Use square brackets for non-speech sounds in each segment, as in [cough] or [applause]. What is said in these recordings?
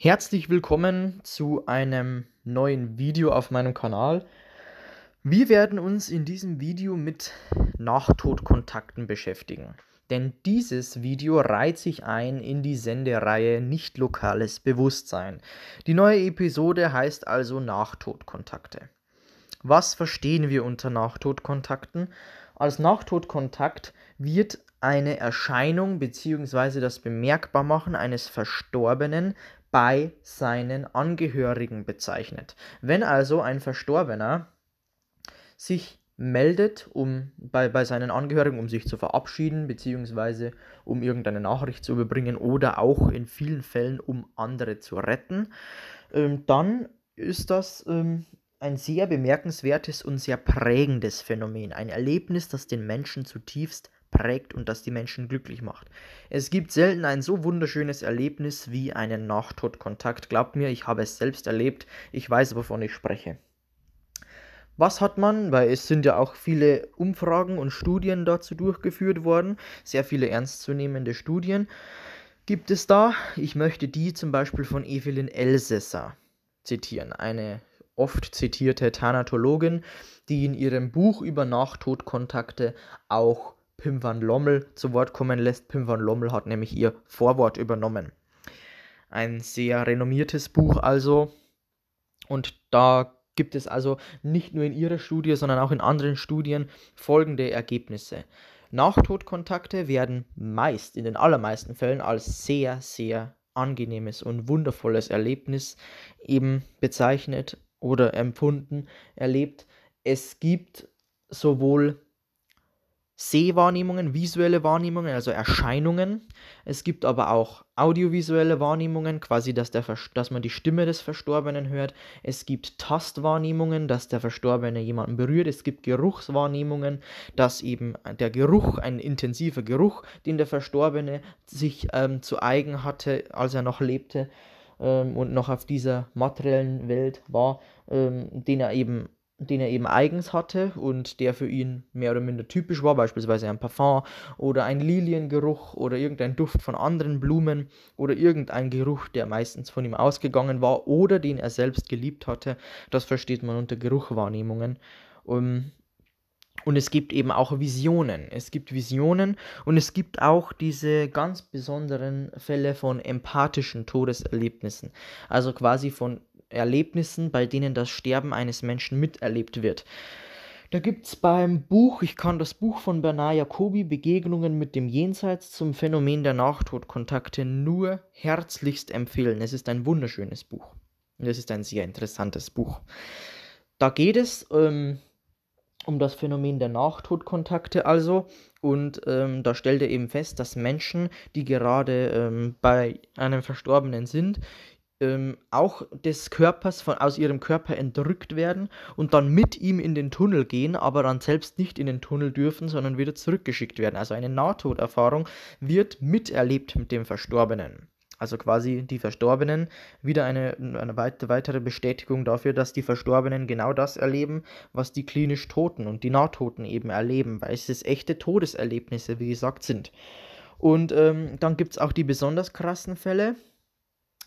Herzlich willkommen zu einem neuen Video auf meinem Kanal. Wir werden uns in diesem Video mit Nachtodkontakten beschäftigen. Denn dieses Video reiht sich ein in die Sendereihe Nicht lokales Bewusstsein. Die neue Episode heißt also Nachtodkontakte. Was verstehen wir unter Nachtodkontakten? Als Nachtodkontakt wird eine Erscheinung bzw. das Bemerkbarmachen eines Verstorbenen bei seinen Angehörigen bezeichnet. Wenn also ein Verstorbener sich meldet, um bei, bei seinen Angehörigen, um sich zu verabschieden, beziehungsweise um irgendeine Nachricht zu überbringen oder auch in vielen Fällen, um andere zu retten, ähm, dann ist das ähm, ein sehr bemerkenswertes und sehr prägendes Phänomen, ein Erlebnis, das den Menschen zutiefst prägt und das die Menschen glücklich macht. Es gibt selten ein so wunderschönes Erlebnis wie einen Nachtodkontakt. Glaubt mir, ich habe es selbst erlebt, ich weiß, wovon ich spreche. Was hat man, weil es sind ja auch viele Umfragen und Studien dazu durchgeführt worden, sehr viele ernstzunehmende Studien gibt es da. Ich möchte die zum Beispiel von Evelyn Elsässer zitieren, eine oft zitierte Thanatologin, die in ihrem Buch über Nachtodkontakte auch Pim van Lommel zu Wort kommen lässt. Pim van Lommel hat nämlich ihr Vorwort übernommen. Ein sehr renommiertes Buch also. Und da gibt es also nicht nur in ihrer Studie, sondern auch in anderen Studien folgende Ergebnisse. Nachtodkontakte werden meist, in den allermeisten Fällen, als sehr, sehr angenehmes und wundervolles Erlebnis eben bezeichnet oder empfunden, erlebt. Es gibt sowohl Sehwahrnehmungen, visuelle Wahrnehmungen, also Erscheinungen. Es gibt aber auch audiovisuelle Wahrnehmungen, quasi, dass, der, dass man die Stimme des Verstorbenen hört. Es gibt Tastwahrnehmungen, dass der Verstorbene jemanden berührt. Es gibt Geruchswahrnehmungen, dass eben der Geruch, ein intensiver Geruch, den der Verstorbene sich ähm, zu eigen hatte, als er noch lebte ähm, und noch auf dieser materiellen Welt war, ähm, den er eben den er eben eigens hatte und der für ihn mehr oder minder typisch war, beispielsweise ein Parfum oder ein Liliengeruch oder irgendein Duft von anderen Blumen oder irgendein Geruch, der meistens von ihm ausgegangen war oder den er selbst geliebt hatte, das versteht man unter Geruchwahrnehmungen. Um, ähm, und es gibt eben auch Visionen. Es gibt Visionen und es gibt auch diese ganz besonderen Fälle von empathischen Todeserlebnissen. Also quasi von Erlebnissen, bei denen das Sterben eines Menschen miterlebt wird. Da gibt es beim Buch, ich kann das Buch von Bernard Jacobi, Begegnungen mit dem Jenseits zum Phänomen der Nachtodkontakte nur herzlichst empfehlen. Es ist ein wunderschönes Buch. Und es ist ein sehr interessantes Buch. Da geht es ähm, um das Phänomen der Nachtodkontakte also. Und ähm, da stellt er eben fest, dass Menschen, die gerade ähm, bei einem Verstorbenen sind, ähm, auch des Körpers von, aus ihrem Körper entrückt werden und dann mit ihm in den Tunnel gehen, aber dann selbst nicht in den Tunnel dürfen, sondern wieder zurückgeschickt werden. Also eine Nahtoderfahrung wird miterlebt mit dem Verstorbenen. Also quasi die Verstorbenen, wieder eine, eine weitere Bestätigung dafür, dass die Verstorbenen genau das erleben, was die klinisch Toten und die Nahtoten eben erleben, weil es echte Todeserlebnisse, wie gesagt, sind. Und ähm, dann gibt es auch die besonders krassen Fälle,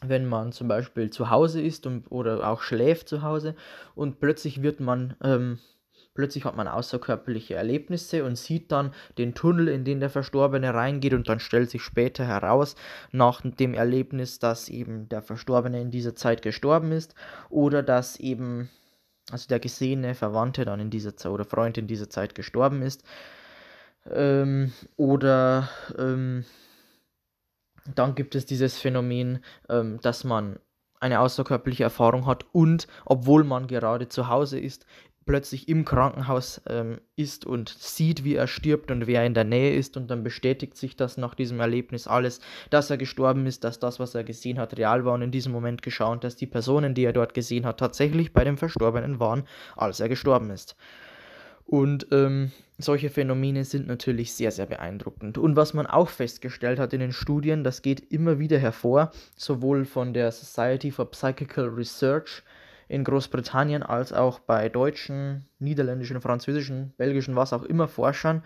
wenn man zum Beispiel zu Hause ist und, oder auch schläft zu Hause und plötzlich wird man, ähm, plötzlich hat man außerkörperliche Erlebnisse und sieht dann den Tunnel, in den der Verstorbene reingeht und dann stellt sich später heraus, nach dem Erlebnis, dass eben der Verstorbene in dieser Zeit gestorben ist oder dass eben, also der gesehene Verwandte dann in dieser Zeit oder Freund in dieser Zeit gestorben ist ähm, oder ähm, dann gibt es dieses Phänomen, ähm, dass man eine außerkörperliche Erfahrung hat und obwohl man gerade zu Hause ist, plötzlich im Krankenhaus ähm, ist und sieht, wie er stirbt und wer in der Nähe ist und dann bestätigt sich das nach diesem Erlebnis alles, dass er gestorben ist, dass das, was er gesehen hat, real war und in diesem Moment geschaut, dass die Personen, die er dort gesehen hat, tatsächlich bei dem Verstorbenen waren, als er gestorben ist. Und ähm, solche Phänomene sind natürlich sehr, sehr beeindruckend. Und was man auch festgestellt hat in den Studien, das geht immer wieder hervor, sowohl von der Society for Psychical Research in Großbritannien als auch bei deutschen, niederländischen, französischen, belgischen, was auch immer Forschern,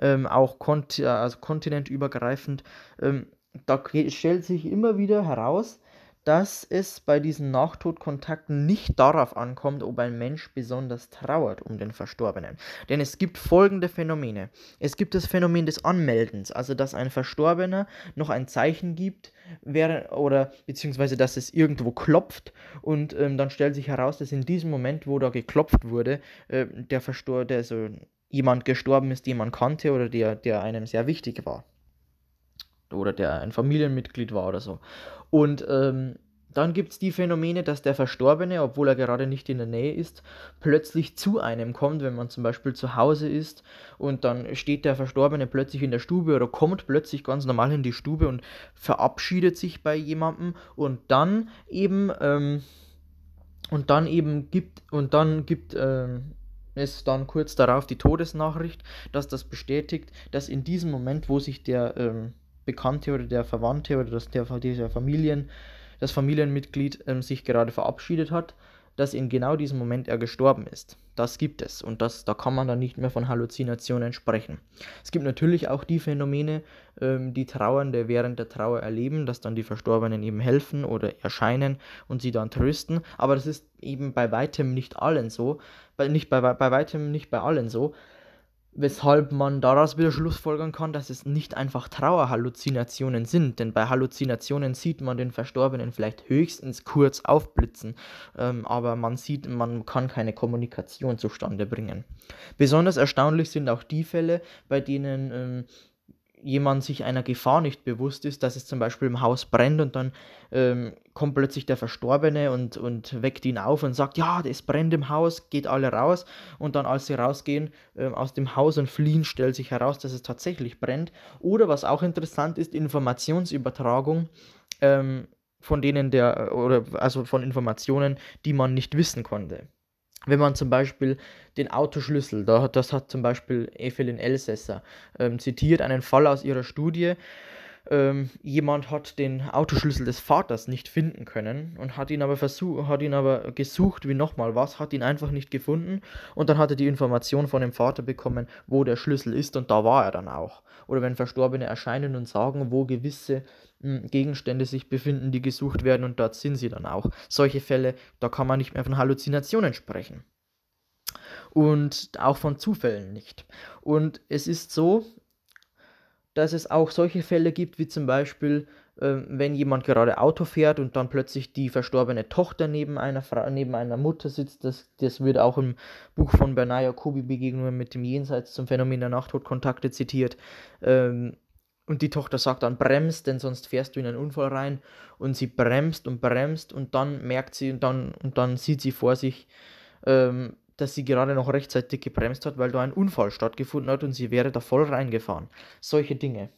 ähm, auch kont also kontinentübergreifend. Ähm, da stellt sich immer wieder heraus, dass es bei diesen Nachtodkontakten nicht darauf ankommt, ob ein Mensch besonders trauert um den Verstorbenen. Denn es gibt folgende Phänomene. Es gibt das Phänomen des Anmeldens, also dass ein Verstorbener noch ein Zeichen gibt, wäre, oder beziehungsweise dass es irgendwo klopft und ähm, dann stellt sich heraus, dass in diesem Moment, wo da geklopft wurde, äh, der Verstor, der also jemand gestorben ist, den man kannte oder der, der einem sehr wichtig war oder der ein Familienmitglied war oder so. Und ähm, dann gibt es die Phänomene, dass der Verstorbene, obwohl er gerade nicht in der Nähe ist, plötzlich zu einem kommt, wenn man zum Beispiel zu Hause ist und dann steht der Verstorbene plötzlich in der Stube oder kommt plötzlich ganz normal in die Stube und verabschiedet sich bei jemandem und dann eben ähm, und dann eben gibt und dann gibt ähm, es dann kurz darauf die Todesnachricht, dass das bestätigt, dass in diesem Moment, wo sich der ähm, Bekannte oder der Verwandte oder das, der, dieser Familien, das Familienmitglied ähm, sich gerade verabschiedet hat, dass in genau diesem Moment er gestorben ist. Das gibt es und das, da kann man dann nicht mehr von Halluzinationen sprechen. Es gibt natürlich auch die Phänomene, ähm, die Trauernde während der Trauer erleben, dass dann die Verstorbenen eben helfen oder erscheinen und sie dann trösten, aber das ist eben bei weitem nicht allen so, bei, nicht bei, bei weitem nicht bei allen so weshalb man daraus wieder schlussfolgern kann, dass es nicht einfach Trauerhalluzinationen sind, denn bei Halluzinationen sieht man den Verstorbenen vielleicht höchstens kurz aufblitzen, ähm, aber man sieht, man kann keine Kommunikation zustande bringen. Besonders erstaunlich sind auch die Fälle, bei denen ähm, jemand sich einer Gefahr nicht bewusst ist, dass es zum Beispiel im Haus brennt und dann ähm, kommt plötzlich der Verstorbene und, und weckt ihn auf und sagt, ja, es brennt im Haus, geht alle raus und dann als sie rausgehen ähm, aus dem Haus und fliehen, stellt sich heraus, dass es tatsächlich brennt. Oder was auch interessant ist, Informationsübertragung. Ähm, von denen der, oder also von Informationen, die man nicht wissen konnte wenn man zum Beispiel den Autoschlüssel, das hat zum Beispiel Evelyn Elsässer ähm, zitiert, einen Fall aus ihrer Studie, ähm, jemand hat den Autoschlüssel des Vaters nicht finden können und hat ihn aber versucht, hat ihn aber gesucht wie nochmal was, hat ihn einfach nicht gefunden und dann hat er die Information von dem Vater bekommen, wo der Schlüssel ist und da war er dann auch. Oder wenn Verstorbene erscheinen und sagen, wo gewisse mh, hm, Gegenstände sich befinden, die gesucht werden und dort sind sie dann auch. Solche Fälle, da kann man nicht mehr von Halluzinationen sprechen und auch von Zufällen nicht. Und es ist so, dass es auch solche Fälle gibt, wie zum Beispiel, äh, wenn jemand gerade Auto fährt und dann plötzlich die verstorbene Tochter neben einer, Fra neben einer Mutter sitzt. Das, das wird auch im Buch von Bernard Jacobi Begegnungen mit dem Jenseits zum Phänomen der Nachtodkontakte zitiert. Ähm, und die Tochter sagt dann, bremst, denn sonst fährst du in einen Unfall rein. Und sie bremst und bremst und dann merkt sie und dann, und dann sieht sie vor sich, ähm, dass sie gerade noch rechtzeitig gebremst hat, weil da ein Unfall stattgefunden hat und sie wäre da voll reingefahren. Solche Dinge.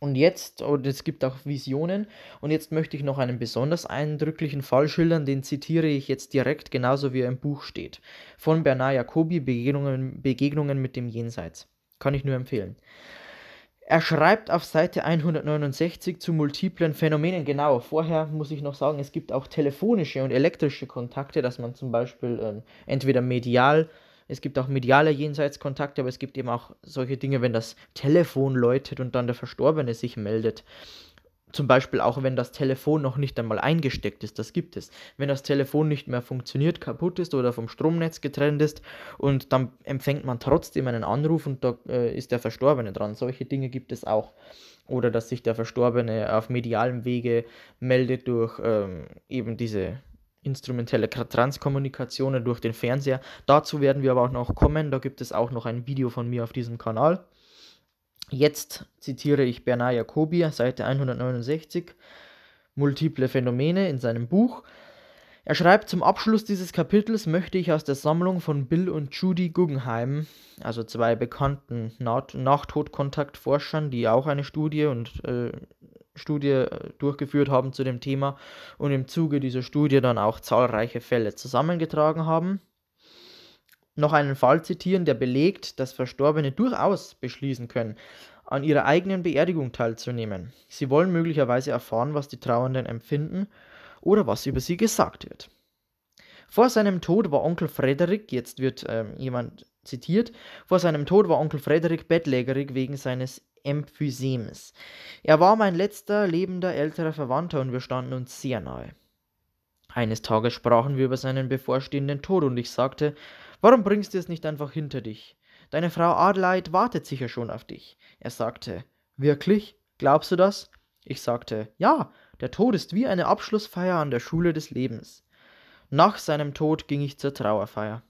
Und jetzt, und es gibt auch Visionen, und jetzt möchte ich noch einen besonders eindrücklichen Fall schildern, den zitiere ich jetzt direkt, genauso wie er im Buch steht. Von Bernard Jacobi, Begegnungen, Begegnungen mit dem Jenseits. Kann ich nur empfehlen. Er schreibt auf Seite 169 zu multiplen Phänomenen genauer. Vorher muss ich noch sagen, es gibt auch telefonische und elektrische Kontakte, dass man zum Beispiel ähm, entweder medial, es gibt auch mediale Jenseitskontakte, aber es gibt eben auch solche Dinge, wenn das Telefon läutet und dann der Verstorbene sich meldet. Zum Beispiel auch wenn das Telefon noch nicht einmal eingesteckt ist, das gibt es. Wenn das Telefon nicht mehr funktioniert, kaputt ist oder vom Stromnetz getrennt ist und dann empfängt man trotzdem einen Anruf und da äh, ist der Verstorbene dran. Solche Dinge gibt es auch. Oder dass sich der Verstorbene auf medialem Wege meldet durch ähm, eben diese instrumentelle Transkommunikationen durch den Fernseher. Dazu werden wir aber auch noch kommen. Da gibt es auch noch ein Video von mir auf diesem Kanal. Jetzt zitiere ich Bernard Jacobi, Seite 169, Multiple Phänomene in seinem Buch. Er schreibt, zum Abschluss dieses Kapitels möchte ich aus der Sammlung von Bill und Judy Guggenheim, also zwei bekannten Nachtodkontaktforschern, die auch eine Studie und äh, Studie äh, durchgeführt haben zu dem Thema und im Zuge dieser Studie dann auch zahlreiche Fälle zusammengetragen haben, noch einen Fall zitieren, der belegt, dass Verstorbene durchaus beschließen können, an ihrer eigenen Beerdigung teilzunehmen. Sie wollen möglicherweise erfahren, was die Trauernden empfinden oder was über sie gesagt wird. Vor seinem Tod war Onkel Frederik, jetzt wird äh, jemand zitiert, vor seinem Tod war Onkel Frederik bettlägerig wegen seines Emphysems. Er war mein letzter lebender älterer Verwandter und wir standen uns sehr nahe. Eines Tages sprachen wir über seinen bevorstehenden Tod und ich sagte, Warum bringst du es nicht einfach hinter dich? Deine Frau Adelaide wartet sicher schon auf dich. Er sagte, Wirklich? Glaubst du das? Ich sagte, Ja, der Tod ist wie eine Abschlussfeier an der Schule des Lebens. Nach seinem Tod ging ich zur Trauerfeier.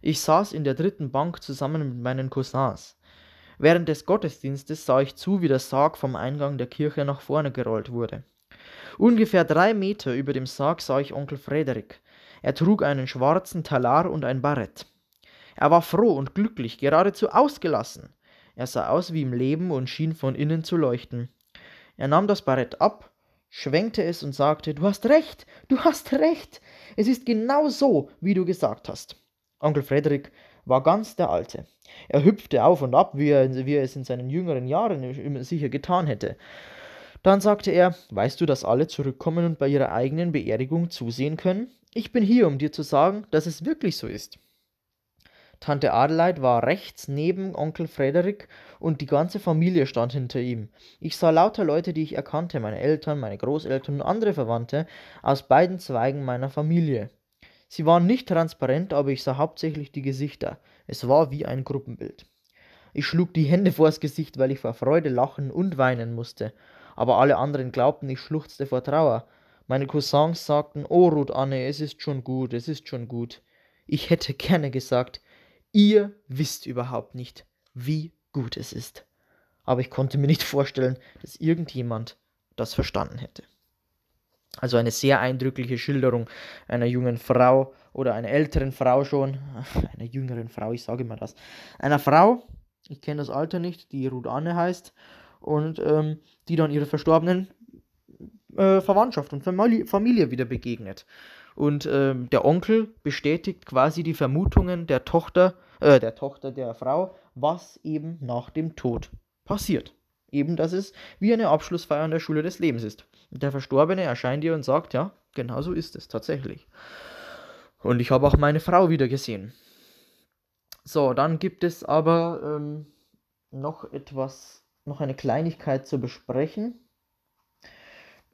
Ich saß in der dritten Bank zusammen mit meinen Cousins. Während des Gottesdienstes sah ich zu, wie der Sarg vom Eingang der Kirche nach vorne gerollt wurde. Ungefähr drei Meter über dem Sarg sah ich Onkel Frederik, er trug einen schwarzen Talar und ein Barett. Er war froh und glücklich, geradezu ausgelassen. Er sah aus wie im Leben und schien von innen zu leuchten. Er nahm das Barett ab, schwenkte es und sagte, Du hast recht, du hast recht, es ist genau so, wie du gesagt hast. Onkel Frederik war ganz der Alte. Er hüpfte auf und ab, wie er, wie er es in seinen jüngeren Jahren immer sicher getan hätte. Dann sagte er, Weißt du, dass alle zurückkommen und bei ihrer eigenen Beerdigung zusehen können? Ich bin hier, um dir zu sagen, dass es wirklich so ist. Tante Adelaide war rechts neben Onkel Frederik und die ganze Familie stand hinter ihm. Ich sah lauter Leute, die ich erkannte, meine Eltern, meine Großeltern und andere Verwandte aus beiden Zweigen meiner Familie. Sie waren nicht transparent, aber ich sah hauptsächlich die Gesichter. Es war wie ein Gruppenbild. Ich schlug die Hände vors Gesicht, weil ich vor Freude lachen und weinen musste. Aber alle anderen glaubten, ich schluchzte vor Trauer. Meine Cousins sagten, oh Ruth Anne, es ist schon gut, es ist schon gut. Ich hätte gerne gesagt, ihr wisst überhaupt nicht, wie gut es ist. Aber ich konnte mir nicht vorstellen, dass irgendjemand das verstanden hätte. Also eine sehr eindrückliche Schilderung einer jungen Frau oder einer älteren Frau schon, [laughs] einer jüngeren Frau, ich sage immer das, einer Frau, ich kenne das Alter nicht, die Ruth Anne heißt, und ähm, die dann ihre verstorbenen äh, Verwandtschaft und Familie wieder begegnet. Und äh, der Onkel bestätigt quasi die Vermutungen der Tochter, äh, der Tochter der Frau, was eben nach dem Tod passiert. Eben, dass es wie eine Abschlussfeier an der Schule des Lebens ist. der Verstorbene erscheint ihr und sagt, ja, genau so ist es tatsächlich. Und ich habe auch meine Frau wieder gesehen. So, dann gibt es aber ähm, noch etwas, noch eine Kleinigkeit zu besprechen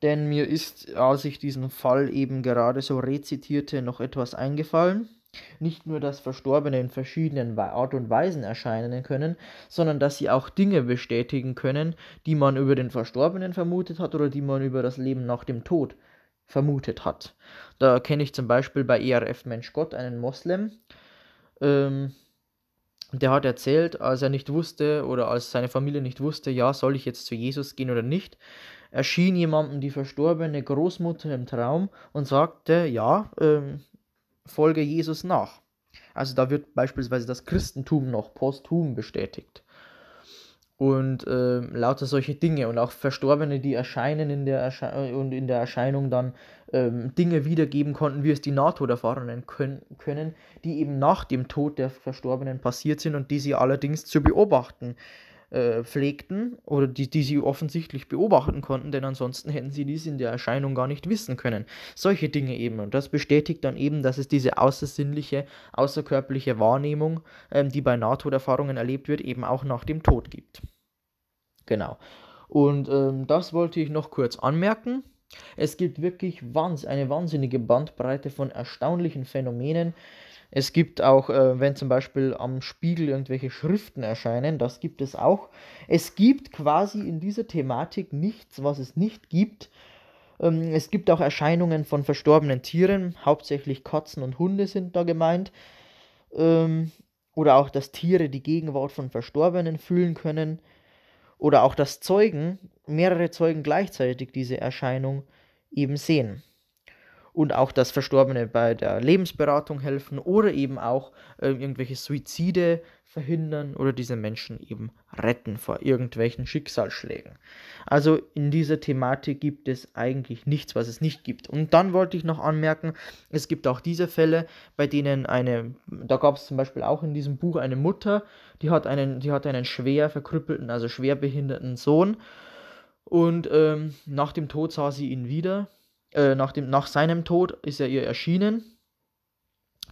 denn mir ist, als ich diesen Fall eben gerade so rezitierte, noch etwas eingefallen. Nicht nur, dass Verstorbene in verschiedenen Art und Weisen erscheinen können, sondern dass sie auch Dinge bestätigen können, die man über den Verstorbenen vermutet hat oder die man über das Leben nach dem Tod vermutet hat. Da kenne ich zum Beispiel bei ERF Mensch Gott einen Moslem, ähm, der hat erzählt, als er nicht wusste oder als seine Familie nicht wusste, ja, soll ich jetzt zu Jesus gehen oder nicht, erschien jemandem die verstorbene Großmutter im Traum und sagte, ja, ähm, folge Jesus nach. Also da wird beispielsweise das Christentum noch posthum bestätigt. Und äh, lauter solche Dinge und auch Verstorbene, die erscheinen in der Ersche und in der Erscheinung dann ähm, Dinge wiedergeben konnten, wie es die Nahtoderfahrenen können, können, die eben nach dem Tod der Verstorbenen passiert sind und die sie allerdings zu beobachten äh, pflegten oder die, die sie offensichtlich beobachten konnten, denn ansonsten hätten sie dies in der Erscheinung gar nicht wissen können. Solche Dinge eben. Und das bestätigt dann eben, dass es diese außersinnliche, außerkörperliche Wahrnehmung, ähm, die bei Nahtoderfahrungen erlebt wird, eben auch nach dem Tod gibt. Genau. Und ähm, das wollte ich noch kurz anmerken. Es gibt wirklich eine wahnsinnige Bandbreite von erstaunlichen Phänomenen, es gibt auch, äh, wenn zum Beispiel am Spiegel irgendwelche Schriften erscheinen, das gibt es auch. Es gibt quasi in dieser Thematik nichts, was es nicht gibt. Ähm, es gibt auch Erscheinungen von verstorbenen Tieren, hauptsächlich Katzen und Hunde sind da gemeint. Ähm, oder auch, dass Tiere die Gegenwart von Verstorbenen fühlen können. Oder auch, dass Zeugen, mehrere Zeugen gleichzeitig diese Erscheinung eben sehen und auch, das Verstorbene bei der Lebensberatung helfen oder eben auch äh, irgendwelche Suizide verhindern oder diese Menschen eben retten vor irgendwelchen Schicksalsschlägen. Also in dieser Thematik gibt es eigentlich nichts, was es nicht gibt. Und dann wollte ich noch anmerken, es gibt auch diese Fälle, bei denen eine, da gab es zum Beispiel auch in diesem Buch eine Mutter, die hat einen, die hat einen schwer verkrüppelten, also schwer behinderten Sohn. Und ähm, nach dem Tod sah sie ihn wieder äh, nach, dem, nach seinem Tod ist er ihr erschienen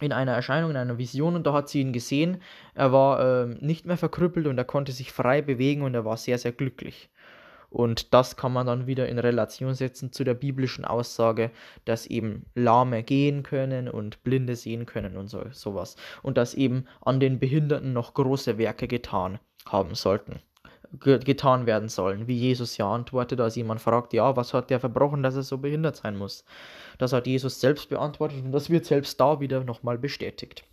in einer Erscheinung, in einer Vision und da hat sie ihn gesehen. Er war äh, nicht mehr verkrüppelt und er konnte sich frei bewegen und er war sehr, sehr glücklich. Und das kann man dann wieder in Relation setzen zu der biblischen Aussage, dass eben Lahme gehen können und Blinde sehen können und so, sowas. Und dass eben an den Behinderten noch große Werke getan haben sollten getan werden sollen, wie Jesus ja antwortet, als jemand fragt, ja, was hat der verbrochen, dass er so behindert sein muss? Das hat Jesus selbst beantwortet und das wird selbst da wieder nochmal bestätigt.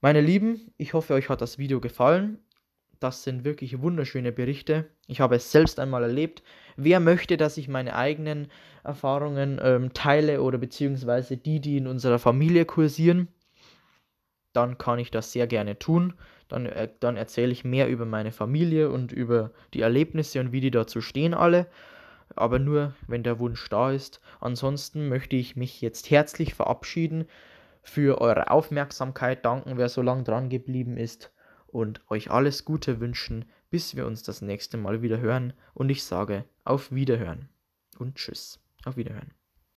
Meine Lieben, ich hoffe, euch hat das Video gefallen. Das sind wirklich wunderschöne Berichte. Ich habe es selbst einmal erlebt. Wer möchte, dass ich meine eigenen Erfahrungen ähm, teile oder beziehungsweise die, die in unserer Familie kursieren? dann kann ich das sehr gerne tun. Dann, äh, dann erzähle ich mehr über meine Familie und über die Erlebnisse und wie die dazu stehen alle. Aber nur, wenn der Wunsch da ist. Ansonsten möchte ich mich jetzt herzlich verabschieden, für eure Aufmerksamkeit danken, wer so lange dran geblieben ist. Und euch alles Gute wünschen, bis wir uns das nächste Mal wieder hören. Und ich sage auf Wiederhören und Tschüss. Auf Wiederhören.